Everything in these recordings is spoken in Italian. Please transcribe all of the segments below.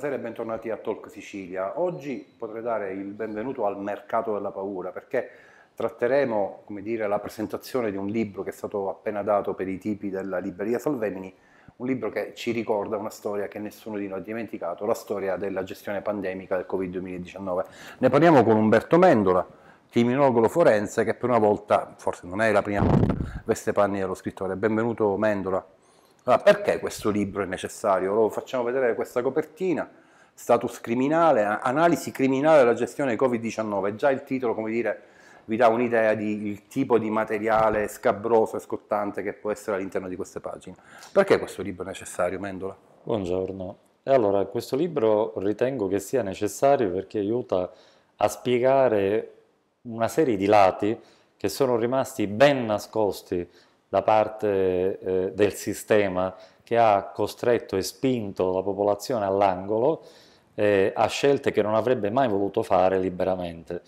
buonasera e bentornati a Talk Sicilia. Oggi potrei dare il benvenuto al mercato della paura perché tratteremo come dire, la presentazione di un libro che è stato appena dato per i tipi della libreria Salvemini, un libro che ci ricorda una storia che nessuno di noi ha dimenticato, la storia della gestione pandemica del Covid-2019. Ne parliamo con Umberto Mendola, criminologo forense che per una volta, forse non è la prima volta, veste panni dello scrittore. Benvenuto Mendola. Allora, perché questo libro è necessario? Lo facciamo vedere questa copertina, status criminale, analisi criminale della gestione Covid-19, già il titolo, come dire, vi dà un'idea del tipo di materiale scabroso e scottante che può essere all'interno di queste pagine. Perché questo libro è necessario, Mendola? Buongiorno. E allora, questo libro ritengo che sia necessario perché aiuta a spiegare una serie di lati che sono rimasti ben nascosti da parte eh, del sistema che ha costretto e spinto la popolazione all'angolo eh, a scelte che non avrebbe mai voluto fare liberamente,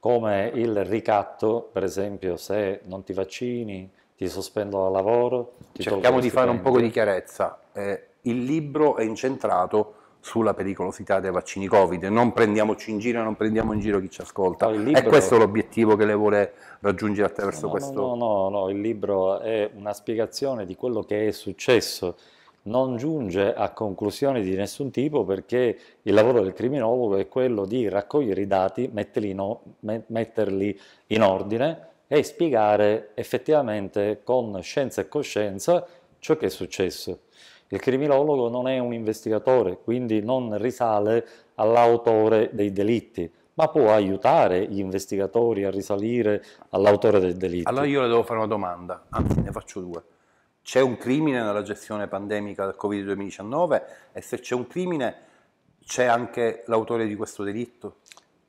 come il ricatto, per esempio, se non ti vaccini ti sospendo dal lavoro. Cerchiamo di fare un po' di chiarezza. Eh, il libro è incentrato sulla pericolosità dei vaccini Covid. Non prendiamoci in giro, non prendiamo in giro chi ci ascolta. No, libro... È questo l'obiettivo che le vuole raggiungere attraverso no, questo? No, no, no, il libro è una spiegazione di quello che è successo. Non giunge a conclusioni di nessun tipo perché il lavoro del criminologo è quello di raccogliere i dati, metterli in, metterli in ordine e spiegare effettivamente con scienza e coscienza ciò che è successo. Il criminologo non è un investigatore, quindi non risale all'autore dei delitti, ma può aiutare gli investigatori a risalire all'autore del delitto. Allora io le devo fare una domanda, anzi ne faccio due. C'è un crimine nella gestione pandemica del covid 19 e se c'è un crimine c'è anche l'autore di questo delitto?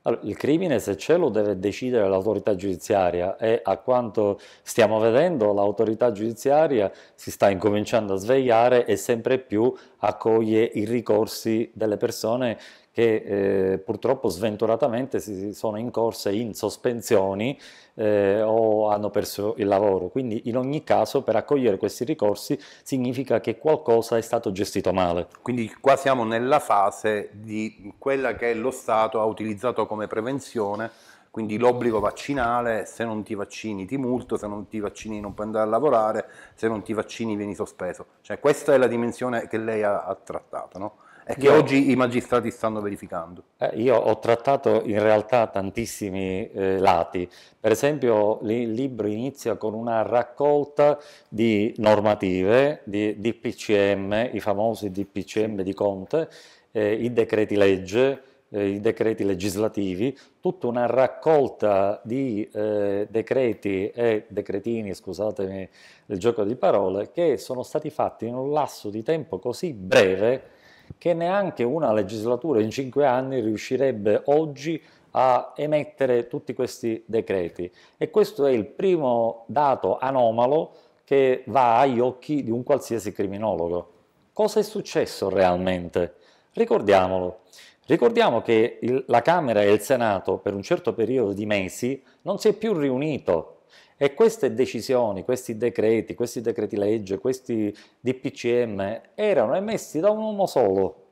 Allora, il crimine, se c'è, lo deve decidere l'autorità giudiziaria e a quanto stiamo vedendo l'autorità giudiziaria si sta incominciando a svegliare e sempre più accoglie i ricorsi delle persone che eh, purtroppo sventuratamente si sono incorse in sospensioni eh, o hanno perso il lavoro. Quindi in ogni caso per accogliere questi ricorsi significa che qualcosa è stato gestito male. Quindi qua siamo nella fase di quella che lo Stato ha utilizzato come prevenzione quindi l'obbligo vaccinale, se non ti vaccini ti multo, se non ti vaccini non puoi andare a lavorare, se non ti vaccini vieni sospeso. Cioè questa è la dimensione che lei ha, ha trattato, no? E che io, oggi i magistrati stanno verificando. Eh, io ho trattato in realtà tantissimi eh, lati. Per esempio il libro inizia con una raccolta di normative, di DPCM, i famosi DPCM di Conte, eh, i decreti legge, eh, i decreti legislativi, tutta una raccolta di eh, decreti e decretini, scusatemi il gioco di parole, che sono stati fatti in un lasso di tempo così breve che neanche una legislatura in cinque anni riuscirebbe oggi a emettere tutti questi decreti. E questo è il primo dato anomalo che va agli occhi di un qualsiasi criminologo. Cosa è successo realmente? Ricordiamolo. Ricordiamo che il, la Camera e il Senato per un certo periodo di mesi non si è più riunito e queste decisioni, questi decreti, questi decreti legge, questi DPCM erano emessi da un uomo solo,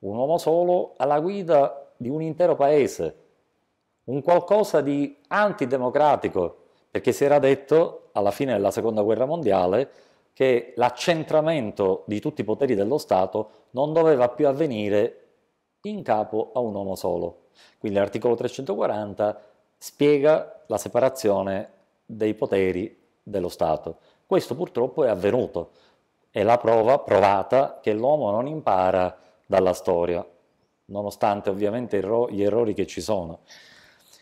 un uomo solo alla guida di un intero paese, un qualcosa di antidemocratico, perché si era detto alla fine della seconda guerra mondiale che l'accentramento di tutti i poteri dello Stato non doveva più avvenire in capo a un uomo solo. Quindi l'articolo 340 spiega la separazione dei poteri dello Stato. Questo purtroppo è avvenuto, è la prova provata che l'uomo non impara dalla storia, nonostante ovviamente gli errori che ci sono.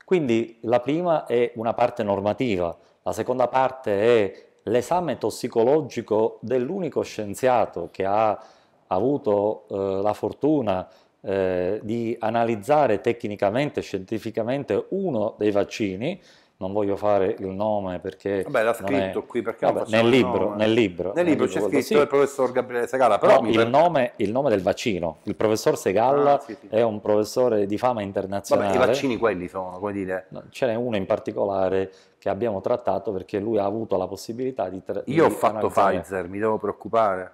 Quindi la prima è una parte normativa, la seconda parte è l'esame tossicologico dell'unico scienziato che ha avuto eh, la fortuna eh, di analizzare tecnicamente scientificamente uno dei vaccini, non voglio fare il nome perché... Vabbè, l'ha scritto è... qui perché Vabbè, nel, libro, nel, libro, nel libro, c'è scritto sì. il professor Gabriele Segala, però... No, il, per... nome, il, nome, del vaccino, il professor Segala ah, sì, sì. è un professore di fama internazionale. Vabbè, i vaccini quelli sono, come dire... No, ce n'è uno in particolare che abbiamo trattato perché lui ha avuto la possibilità di... Tra... Io ho fatto Pfizer, mi devo preoccupare.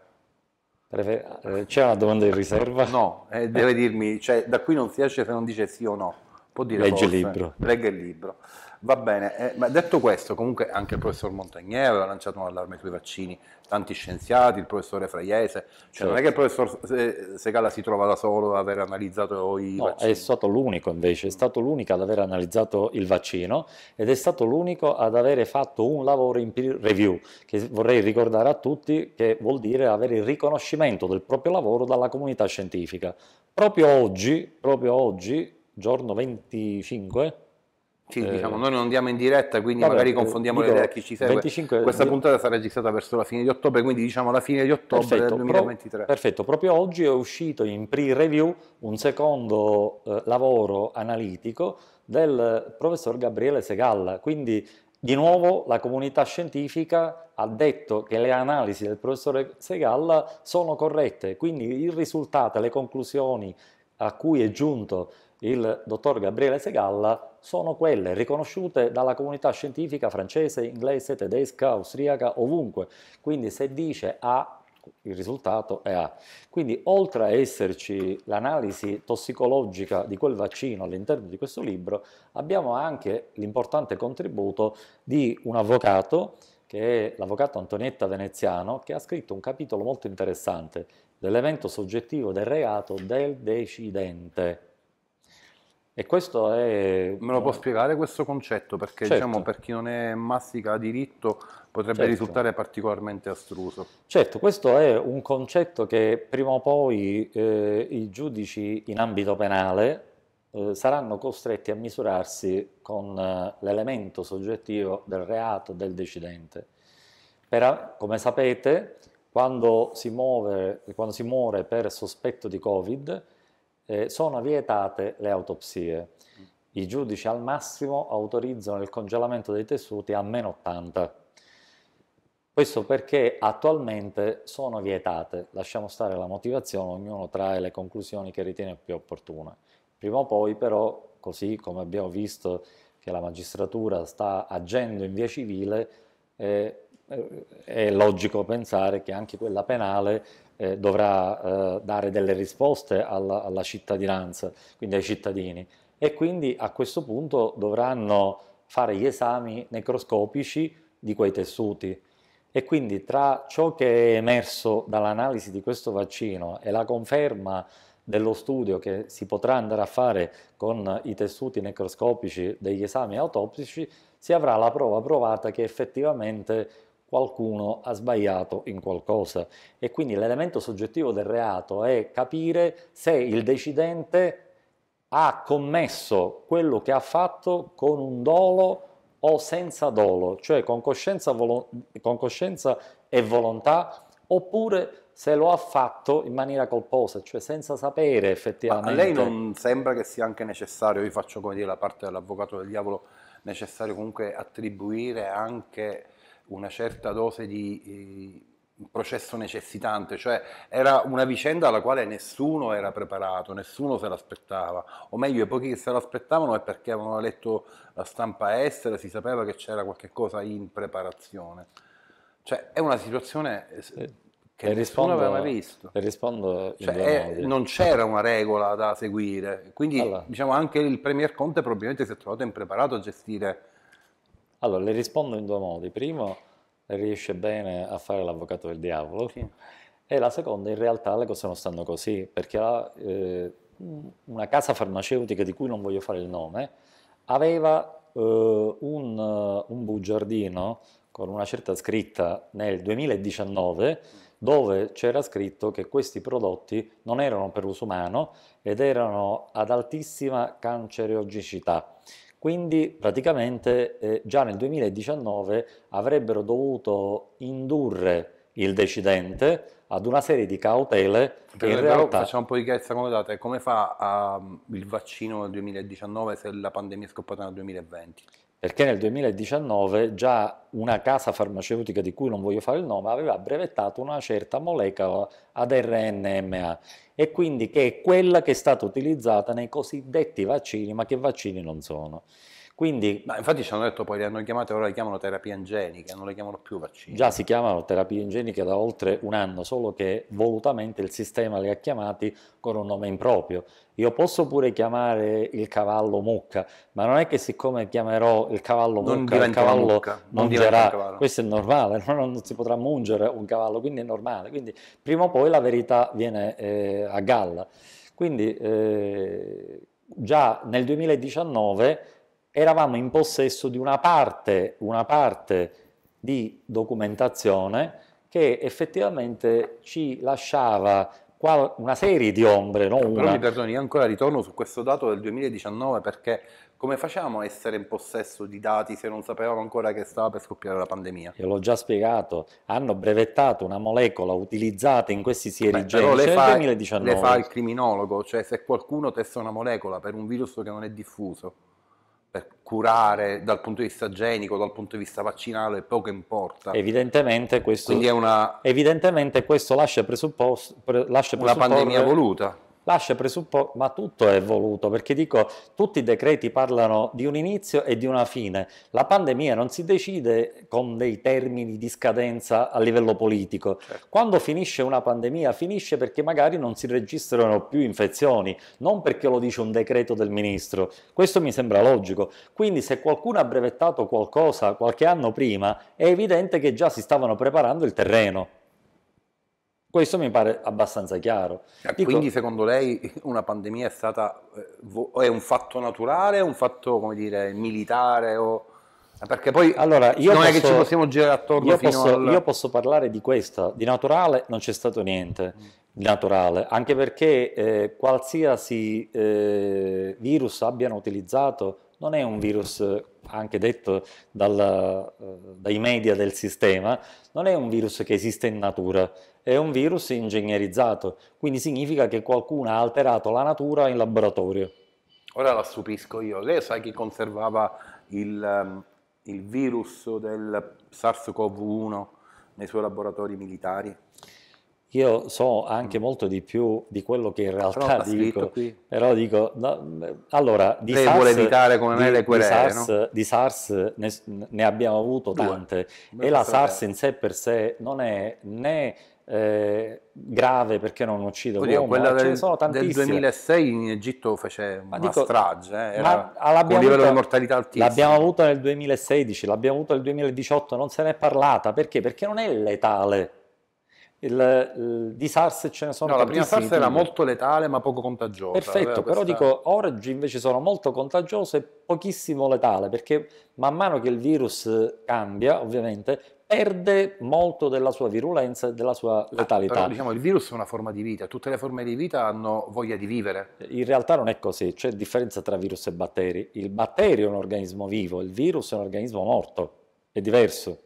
Eh, c'è una domanda in riserva? No, eh, deve dirmi, cioè, da qui non si esce se non dice sì o no. Può dire Legge forse. il libro. Legge il libro. Va bene, eh, ma detto questo, comunque anche il professor Montagnier aveva lanciato un allarme sui vaccini, tanti scienziati, il professore Fraiese, cioè certo. non è certo. che il professor Segala si trova da solo ad aver analizzato i no, vaccini. È stato l'unico invece, è stato l'unico ad aver analizzato il vaccino ed è stato l'unico ad avere fatto un lavoro in peer review, che vorrei ricordare a tutti che vuol dire avere il riconoscimento del proprio lavoro dalla comunità scientifica. Proprio oggi, proprio oggi, giorno 25 sì, eh, diciamo, noi non andiamo in diretta, quindi vabbè, magari eh, confondiamo dico, le idee a chi ci segue. 25, Questa 20... puntata sarà registrata verso la fine di ottobre, quindi diciamo la fine di ottobre perfetto, del 2023. Pro, perfetto, proprio oggi è uscito in pre-review un secondo eh, lavoro analitico del professor Gabriele Segalla, quindi di nuovo la comunità scientifica ha detto che le analisi del professore Segalla sono corrette, quindi il risultato, le conclusioni a cui è giunto il dottor Gabriele Segalla sono quelle riconosciute dalla comunità scientifica francese, inglese, tedesca, austriaca, ovunque. Quindi se dice A, il risultato è A. Quindi oltre a esserci l'analisi tossicologica di quel vaccino all'interno di questo libro, abbiamo anche l'importante contributo di un avvocato, che è l'avvocato Antonietta Veneziano, che ha scritto un capitolo molto interessante dell'evento soggettivo del reato del decidente e questo è... Me lo può spiegare questo concetto? Perché certo. diciamo, per chi non è mastica a diritto potrebbe certo. risultare particolarmente astruso. Certo, questo è un concetto che prima o poi eh, i giudici in ambito penale eh, saranno costretti a misurarsi con eh, l'elemento soggettivo del reato del decidente. Per, come sapete, quando si, muove, quando si muore per sospetto di Covid, eh, sono vietate le autopsie. I giudici al massimo autorizzano il congelamento dei tessuti a meno 80. Questo perché attualmente sono vietate, lasciamo stare la motivazione, ognuno trae le conclusioni che ritiene più opportune. Prima o poi però, così come abbiamo visto che la magistratura sta agendo in via civile, eh, eh, è logico pensare che anche quella penale eh, dovrà eh, dare delle risposte alla, alla, cittadinanza, quindi ai cittadini e quindi a questo punto dovranno fare gli esami necroscopici di quei tessuti e quindi tra ciò che è emerso dall'analisi di questo vaccino e la conferma dello studio che si potrà andare a fare con i tessuti necroscopici degli esami autopsici, si avrà la prova provata che effettivamente qualcuno ha sbagliato in qualcosa e quindi l'elemento soggettivo del reato è capire se il decidente ha commesso quello che ha fatto con un dolo o senza dolo, cioè con coscienza, volo- con coscienza e volontà oppure se lo ha fatto in maniera colposa, cioè senza sapere effettivamente. Ma a lei non sembra che sia anche necessario, io faccio come dire la parte dell'avvocato del diavolo, necessario comunque attribuire anche una certa dose di eh, processo necessitante, cioè era una vicenda alla quale nessuno era preparato, nessuno se l'aspettava, o meglio i pochi che se l'aspettavano è perché avevano letto la stampa estera, si sapeva che c'era qualche cosa in preparazione. Cioè è una situazione... Eh, sì eh, che le rispondo, aveva mai visto. Le rispondo cioè, è, non c'era una regola da seguire, quindi allora. diciamo, anche il Premier Conte probabilmente si è trovato impreparato a gestire allora, le rispondo in due modi. Primo, riesce bene a fare l'avvocato del diavolo. Sì. E la seconda, in realtà le cose non stanno così, perché eh, una casa farmaceutica di cui non voglio fare il nome, aveva eh, un, un bugiardino con una certa scritta nel 2019 dove c'era scritto che questi prodotti non erano per uso umano ed erano ad altissima cancerogicità. Quindi praticamente eh, già nel 2019 avrebbero dovuto indurre il decidente ad una serie di cautele che in realtà... Facciamo un po' di chiarezza come come fa uh, il vaccino nel 2019 se la pandemia è scoppiata nel 2020? perché nel 2019 già una casa farmaceutica di cui non voglio fare il nome aveva brevettato una certa molecola ad RNMA e quindi che è quella che è stata utilizzata nei cosiddetti vaccini, ma che vaccini non sono. Quindi, Ma infatti ci hanno detto poi, le hanno chiamate, ora le chiamano terapie angeliche, non le chiamano più vaccini. Già si chiamano terapie angeliche da oltre un anno, solo che volutamente il sistema le ha chiamati con un nome improprio. Io posso pure chiamare il cavallo mucca, ma non è che siccome chiamerò il cavallo non mucca, il cavallo mucca, non mangerà. Cavallo. Questo è normale, non, non si potrà mungere un cavallo, quindi è normale. Quindi prima o poi la verità viene eh, a galla. Quindi eh, già nel 2019 eravamo in possesso di una parte, una parte di documentazione che effettivamente ci lasciava una serie di ombre, non una. Però mi perdoni, io ancora ritorno su questo dato del 2019 perché come facciamo a essere in possesso di dati se non sapevamo ancora che stava per scoppiare la pandemia? Io l'ho già spiegato, hanno brevettato una molecola utilizzata in questi sierigeni nel 2019. Le fa il criminologo, cioè se qualcuno testa una molecola per un virus che non è diffuso per curare dal punto di vista genico, dal punto di vista vaccinale, poco importa. Evidentemente questo, una, evidentemente questo lascia, presupposto... pre, lascia una presupporre... Una pandemia voluta lascia presupporre, ma tutto è voluto, perché dico, tutti i decreti parlano di un inizio e di una fine. La pandemia non si decide con dei termini di scadenza a livello politico. Certo. Quando finisce una pandemia, finisce perché magari non si registrano più infezioni, non perché lo dice un decreto del ministro. Questo mi sembra logico. Quindi se qualcuno ha brevettato qualcosa qualche anno prima, è evidente che già si stavano preparando il terreno. Questo mi pare abbastanza chiaro. Ah, Dico, Quindi secondo lei una pandemia è stata eh, è un fatto naturale, un fatto come dire, militare o... Perché poi allora, non posso, è che ci possiamo girare attorno io posso, al... io posso parlare di questa, di naturale non c'è stato niente mm. di naturale, anche perché eh, qualsiasi eh, virus abbiano utilizzato non è un virus, eh, anche detto dal, eh, dai media del sistema, non è un virus che esiste in natura, è un virus ingegnerizzato, quindi significa che qualcuno ha alterato la natura in laboratorio. Ora la stupisco io, lei sa chi conservava il, ehm, il virus del SARS-CoV-1 nei suoi laboratori militari? Io so anche mm. molto di più di quello che in realtà però dico, qui. però dico, no, allora di Lei SARS, vuole evitare come me le querele, di SARS, no? di SARS ne, ne, abbiamo avuto tante Due. e la sapere. SARS in sé per sé non è né eh, grave perché non uccide Oddio, l'uomo, quella eh, del, del, 2006 in Egitto fece ma una dico, strage, eh, era un livello di mortalità altissimo. L'abbiamo avuta nel 2016, l'abbiamo avuta nel 2018, non se ne è parlata, perché? Perché non è letale. Il, il, di SARS ce ne sono no, la prima SARS era molto letale ma poco contagiosa perfetto, però dico oggi invece sono molto contagiose e pochissimo letale perché man mano che il virus cambia ovviamente perde molto della sua virulenza e della sua eh, letalità. Ah, però, diciamo, il virus è una forma di vita, tutte le forme di vita hanno voglia di vivere. In realtà non è così, c'è differenza tra virus e batteri. Il batterio è un organismo vivo, il virus è un organismo morto, è diverso.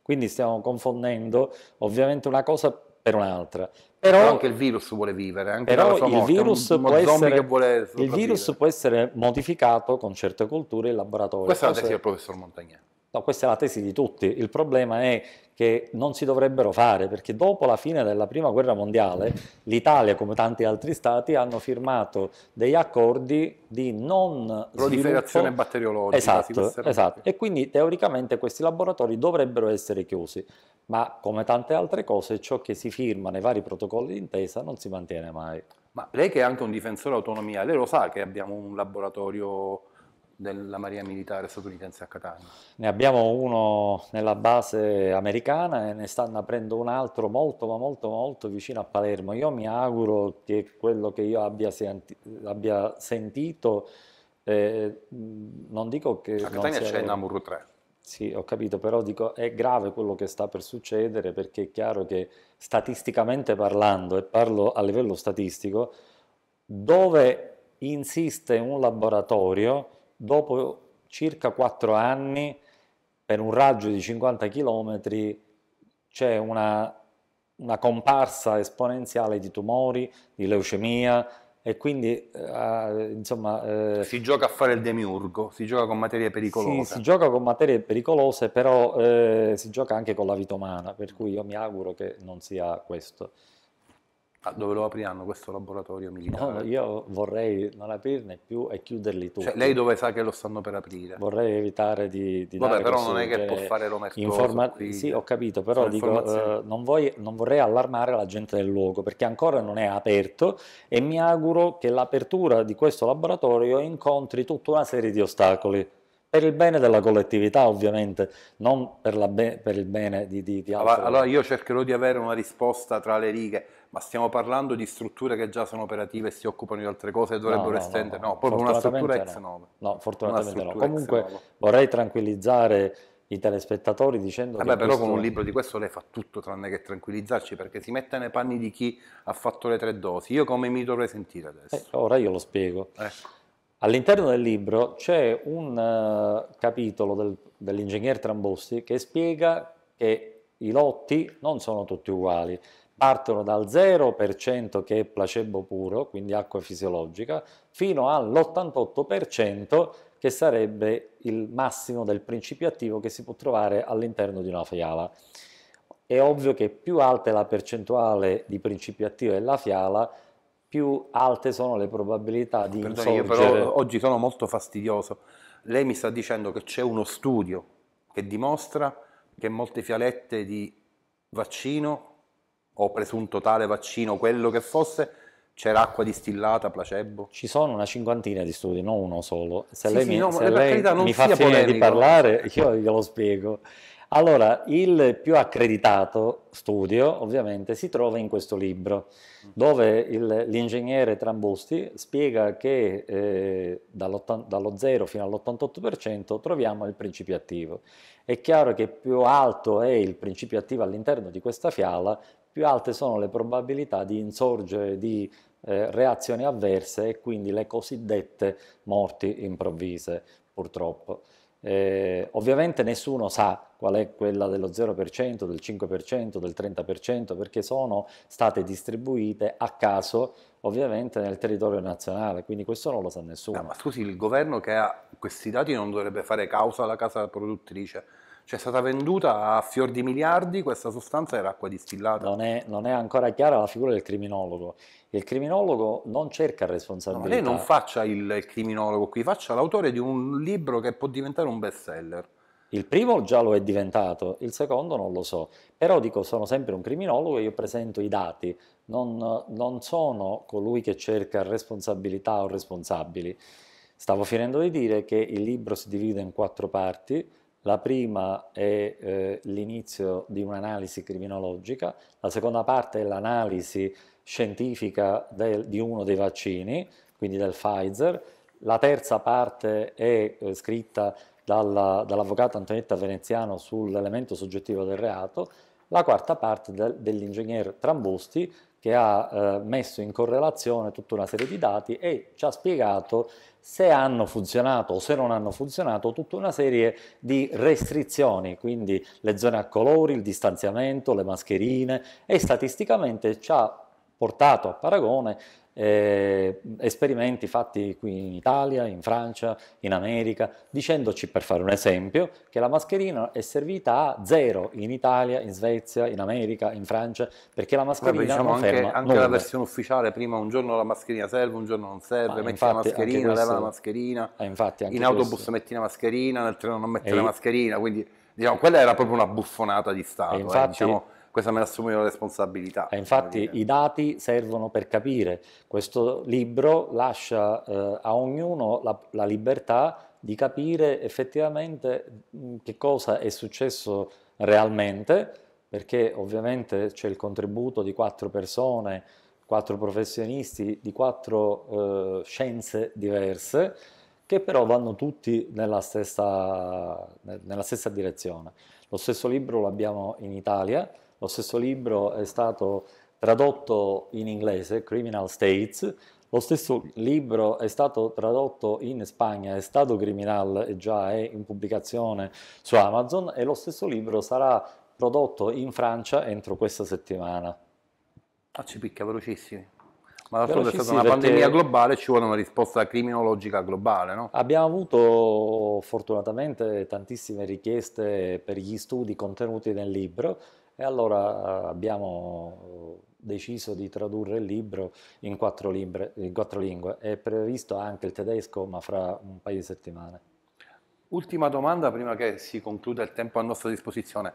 Quindi stiamo confondendo ovviamente una cosa per un'altra. Però, però anche il virus vuole vivere, anche però il, virus, può essere, il virus può essere modificato con certe culture in laboratorio. Questa è la tesi del professor Montagnani. No, questa è la tesi di tutti. Il problema è che non si dovrebbero fare, perché dopo la fine della Prima Guerra Mondiale l'Italia, come tanti altri stati, hanno firmato degli accordi di non proliferazione batteriologica. Esatto, esatto. E quindi teoricamente questi laboratori dovrebbero essere chiusi, ma come tante altre cose ciò che si firma nei vari protocolli d'intesa non si mantiene mai. Ma lei che è anche un difensore autonomia, lei lo sa che abbiamo un laboratorio della Marina Militare statunitense a Catania? Ne abbiamo uno nella base americana e ne stanno aprendo un altro molto ma molto molto vicino a Palermo. Io mi auguro che quello che io abbia, senti abbia sentito, eh, non dico che... A Catania c'è Namur 3. Sì, ho capito, però dico è grave quello che sta per succedere perché è chiaro che statisticamente parlando, e parlo a livello statistico, dove insiste un laboratorio dopo circa 4 anni, per un raggio di 50 km, c'è una, una comparsa esponenziale di tumori, di leucemia, e quindi eh, insomma eh, si gioca a fare il demiurgo, si gioca con materie pericolose. Sì, si gioca con materie pericolose, però eh, si gioca anche con la vita umana, per cui io mi auguro che non sia questo. Ah, dove lo apriranno questo laboratorio militare? No, io vorrei non aprirne più e chiuderli cioè, tutti. Cioè, lei dove sa che lo stanno per aprire? Vorrei evitare di, di Vabbè, però non è che può fare l'omertoso. Informa- qui. sì, ho capito, però dico, eh, non, voglio, non, vorrei allarmare la gente del luogo, perché ancora non è aperto e mi auguro che l'apertura di questo laboratorio incontri tutta una serie di ostacoli per il bene della collettività ovviamente, non per, be- per il bene di, di, di allora, allora, io cercherò di avere una risposta tra le righe, ma stiamo parlando di strutture che già sono operative e si occupano di altre cose e dovrebbero no, no, estendere, no, no, proprio una struttura ex novo. No, fortunatamente no. Comunque vorrei tranquillizzare i telespettatori dicendo Vabbè, eh che però questo... con un libro di questo lei fa tutto tranne che tranquillizzarci perché si mette nei panni di chi ha fatto le tre dosi io come mi dovrei sentire adesso? Eh, ora io lo spiego ecco. All'interno del libro c'è un uh, capitolo del, dell'ingegner Trambosti che spiega che i lotti non sono tutti uguali, partono dal 0% che è placebo puro, quindi acqua fisiologica, fino all'88% che sarebbe il massimo del principio attivo che si può trovare all'interno di una fiala. È ovvio che più alta è la percentuale di principio attivo della fiala, più alte sono le probabilità di Perdone, insorgere. Io però oggi sono molto fastidioso. Lei mi sta dicendo che c'è uno studio che dimostra che molte fialette di vaccino o presunto tale vaccino, quello che fosse, c'era acqua distillata, placebo? Ci sono una cinquantina di studi, non uno solo. Se sì, lei sì, mi, no, se lei mi fa finire di parlare, io glielo spiego. Allora, il più accreditato studio ovviamente si trova in questo libro, dove il, l'ingegnere Trambusti spiega che eh, dallo 0 fino all'88% troviamo il principio attivo. È chiaro che più alto è il principio attivo all'interno di questa fiala, più alte sono le probabilità di insorgere di eh, reazioni avverse e quindi le cosiddette morti improvvise, purtroppo. Eh, ovviamente nessuno sa qual è quella dello 0%, del 5%, del 30%, perché sono state distribuite a caso ovviamente nel territorio nazionale, quindi questo non lo sa ah, nessuno. No, ma scusi, il governo che ha questi dati non dovrebbe fare causa alla casa produttrice cioè è stata venduta a fior di miliardi, questa sostanza era acqua distillata. Non è, non è ancora chiara la figura del criminologo. Il criminologo non cerca responsabilità. No, lei non faccia il criminologo qui, faccia l'autore di un libro che può diventare un best seller. Il primo già lo è diventato, il secondo non lo so, però dico sono sempre un criminologo e io presento i dati, non, non, sono colui che cerca responsabilità o responsabili. Stavo finendo di dire che il libro si divide in quattro parti, la prima è eh, l'inizio di un'analisi criminologica, la seconda parte è l'analisi scientifica del, di uno dei vaccini, quindi del Pfizer, la terza parte è eh, scritta dalla, dall'avvocato Antonietta Veneziano sull'elemento soggettivo del reato, la quarta parte del, dell'ingegner Trambusti che ha eh, messo in correlazione tutta una serie di dati e ci ha spiegato se hanno funzionato o se non hanno funzionato tutta una serie di restrizioni, quindi le zone a colori, il distanziamento, le mascherine e statisticamente ci ha portato a paragone eh, esperimenti fatti qui in Italia, in Francia, in America, dicendoci, per fare un esempio, che la mascherina è servita a zero in Italia, in Svezia, in America, in Francia, perché la mascherina Vabbè, diciamo non anche, ferma anche nulla. la versione ufficiale, prima un giorno la mascherina serve, un giorno non serve, Ma metti infatti, la mascherina, questo, leva la mascherina, eh, infatti, in autobus metti la mascherina, nel treno non metti e... la mascherina, quindi diciamo, quella era proprio una buffonata di Stato. Eh, infatti, eh, diciamo, questa me ne assumo io la responsabilità. E eh, infatti i dati servono per capire, questo libro lascia eh, a ognuno la, la libertà di capire effettivamente mm, che cosa è successo realmente, perché ovviamente c'è il contributo di quattro persone, quattro professionisti di quattro eh, scienze diverse, che però vanno tutti nella stessa, nella stessa direzione. Lo stesso libro l'abbiamo in Italia, lo stesso libro è stato tradotto in inglese, Criminal States, lo stesso libro è stato tradotto in Spagna, è stato criminal e già è in pubblicazione su Amazon e lo stesso libro sarà prodotto in Francia entro questa settimana. Ah, ci picca velocissimi. Ma la Però è stata una pandemia globale, ci vuole una risposta criminologica globale, no? Abbiamo avuto fortunatamente tantissime richieste per gli studi contenuti nel libro e allora eh, abbiamo eh, deciso di tradurre il libro in quattro, libre, in quattro lingue. È previsto anche il tedesco, ma fra un paio di settimane. Ultima domanda prima che si concluda il tempo a nostra disposizione.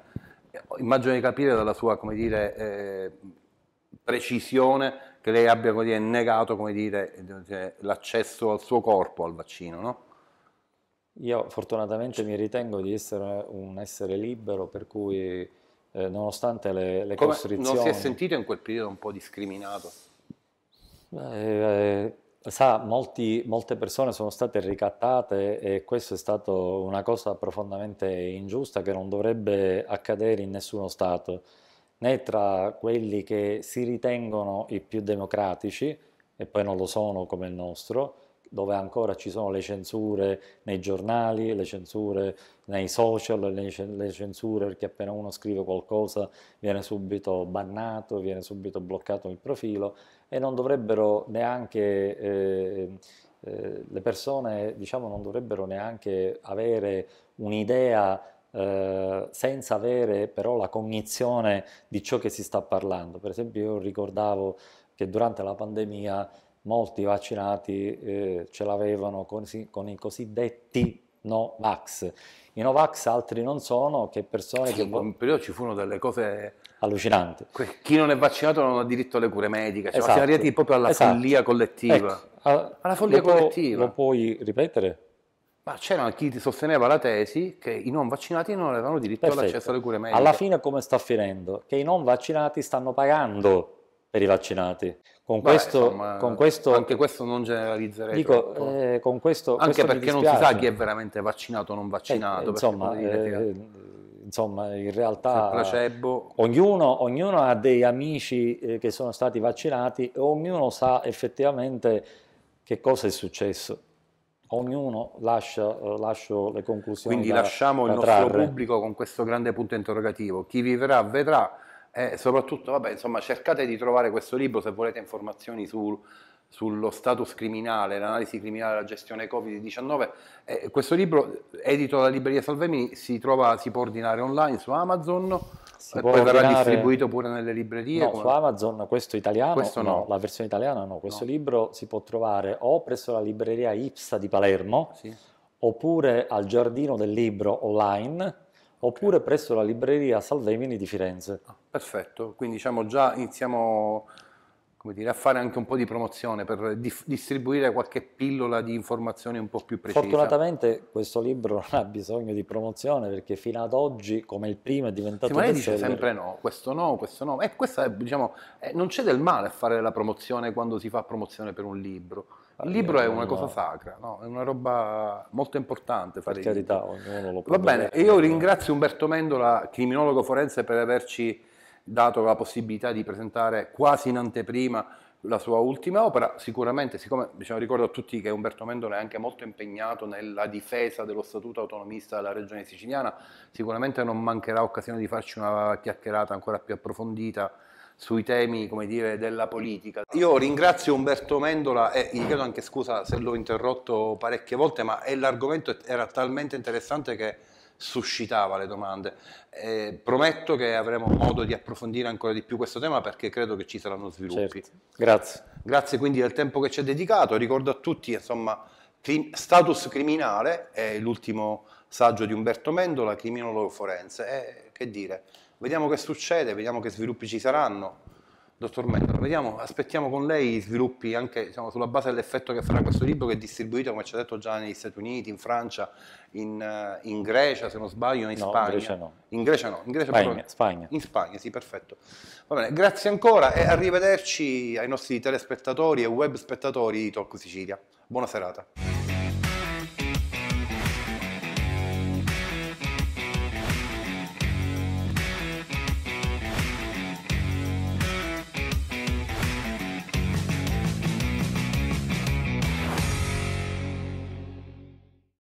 Immagino di capire dalla sua dire, eh, precisione che lei abbia come dire, negato come dire, eh, l'accesso al suo corpo al vaccino, no? Io fortunatamente mi ritengo di essere un essere libero, per cui eh, nonostante le, le Come, costrizioni. Non si è sentito in quel periodo un po' discriminato? Eh, sa, molti, molte persone sono state ricattate e questa è stata una cosa profondamente ingiusta che non dovrebbe accadere in nessuno Stato, né tra quelli che si ritengono i più democratici, e poi non lo sono come il nostro, dove ancora ci sono le censure nei giornali, le censure nei social, le, censure perché appena uno scrive qualcosa viene subito bannato, viene subito bloccato il profilo e non dovrebbero neanche eh, eh, le persone diciamo non dovrebbero neanche avere un'idea eh, senza avere però la cognizione di ciò che si sta parlando. Per esempio io ricordavo che durante la pandemia molti vaccinati eh, ce l'avevano con, con, i cosiddetti no-vax. I no-vax altri non sono che persone sì, che... In un periodo ci furono delle cose... Allucinanti. Chi non è vaccinato non ha diritto alle cure mediche, cioè esatto. siamo arrivati proprio alla esatto. follia collettiva. Ecco, alla follia lo collettiva. lo puoi ripetere? Ma c'era chi sosteneva la tesi che i non vaccinati non avevano diritto Perfetto. all'accesso alle cure mediche. Alla fine come sta finendo? Che i non vaccinati stanno pagando per i vaccinati. Con, Beh, questo, insomma, con questo, Anche questo non generalizzerei dico, eh, con questo, anche questo perché non si sa chi è veramente vaccinato o non eh, vaccinato. Eh, insomma, eh, insomma, in realtà ognuno, ognuno, ha dei amici eh, che sono stati vaccinati e ognuno sa effettivamente che cosa è successo ognuno lascia eh, lascio le conclusioni. Quindi da, lasciamo da il nostro trarre. pubblico con questo grande punto interrogativo. Chi vivrà vedrà, e eh, soprattutto, vabbè, insomma, cercate di trovare questo libro se volete informazioni su, sullo status criminale, l'analisi criminale della gestione Covid-19. Eh, questo libro, edito dalla Libreria Salvemini, si, trova, si può ordinare online su Amazon. Si e poi ordinare... verrà distribuito pure nelle librerie? No, come... su Amazon questo italiano, questo no. no. la versione italiana no, questo no. libro si può trovare o presso la libreria Ipsa di Palermo sì. oppure al Giardino del Libro online oppure okay. presso la libreria Salvemini di Firenze. Ah, perfetto, quindi diciamo già iniziamo dire, a fare anche un po' di promozione per dif- distribuire qualche pillola di informazioni un po' più precise. Fortunatamente questo libro non ha bisogno di promozione perché fino ad oggi, come il primo, è diventato... Sì, ma lei dice sempre no, questo no, questo no. E questa diciamo, eh, non c'è del male a fare la promozione quando si fa promozione per un libro il libro è una cosa sacra, no? è una roba molto importante. Fare per carità, ognuno lo può Va bene, e io ringrazio Umberto Mendola, criminologo forense, per averci dato la possibilità di presentare quasi in anteprima la sua ultima opera. Sicuramente, siccome diciamo, ricordo a tutti che Umberto Mendola è anche molto impegnato nella difesa dello statuto autonomista della regione siciliana, sicuramente non mancherà occasione di farci una chiacchierata ancora più approfondita sui temi come dire, della politica. Io ringrazio Umberto Mendola e gli chiedo anche scusa se l'ho interrotto parecchie volte, ma l'argomento era talmente interessante che suscitava le domande. Eh, prometto che avremo modo di approfondire ancora di più questo tema perché credo che ci saranno sviluppi. Certo. Grazie. Grazie quindi del tempo che ci è dedicato. Ricordo a tutti, insomma, Status criminale è l'ultimo saggio di Umberto Mendola, criminologo forense. eh, che dire, vediamo che succede, vediamo che sviluppi ci saranno. Dottor Mendola, vediamo, aspettiamo con lei i sviluppi anche diciamo, sulla base dell'effetto che farà questo libro che è distribuito, come ci ha detto già, negli Stati Uniti, in Francia, in, eh, in Grecia, se non sbaglio, in no, Spagna. In Grecia no. In Grecia no. In Grecia Spagna, però, Spagna. In Spagna, sì, perfetto. Va bene, grazie ancora e arrivederci ai nostri telespettatori e web spettatori di Talk Sicilia. Buona serata.